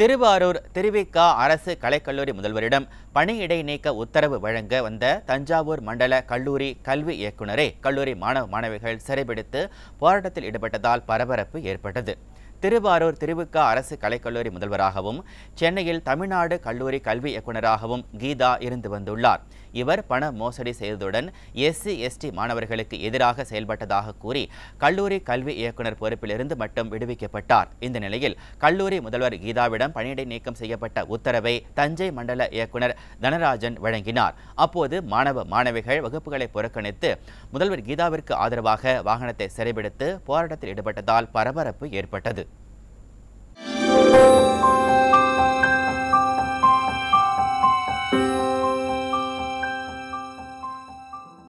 திருவாரூர் திருவிக்கா அரசு கலைக்கல்லூரி முதல்வரிடம் பணியிடை நீக்க உத்தரவு வழங்க வந்த தஞ்சாவூர் மண்டல கல்லூரி கல்வி இயக்குநரை கல்லூரி மாணவ மாணவிகள் சிறைபிடித்து போராட்டத்தில் ஈடுபட்டதால் பரபரப்பு ஏற்பட்டது திருவாரூர் திருவிக்கா அரசு கலைக்கல்லூரி முதல்வராகவும் சென்னையில் தமிழ்நாடு கல்லூரி கல்வி இயக்குநராகவும் கீதா இருந்து வந்துள்ளார் இவர் பண மோசடி செய்ததுடன் எஸ்சி எஸ்டி மாணவர்களுக்கு எதிராக செயல்பட்டதாக கூறி கல்லூரி கல்வி இயக்குநர் பொறுப்பிலிருந்து மட்டும் விடுவிக்கப்பட்டார் இந்த நிலையில் கல்லூரி முதல்வர் கீதாவிடம் பணியிடை நீக்கம் செய்யப்பட்ட உத்தரவை தஞ்சை மண்டல இயக்குநர் தனராஜன் வழங்கினார் அப்போது மாணவ மாணவிகள் வகுப்புகளை புறக்கணித்து முதல்வர் கீதாவிற்கு ஆதரவாக வாகனத்தை சிறைபிடித்து போராட்டத்தில் ஈடுபட்டதால் பரபரப்பு ஏற்பட்டது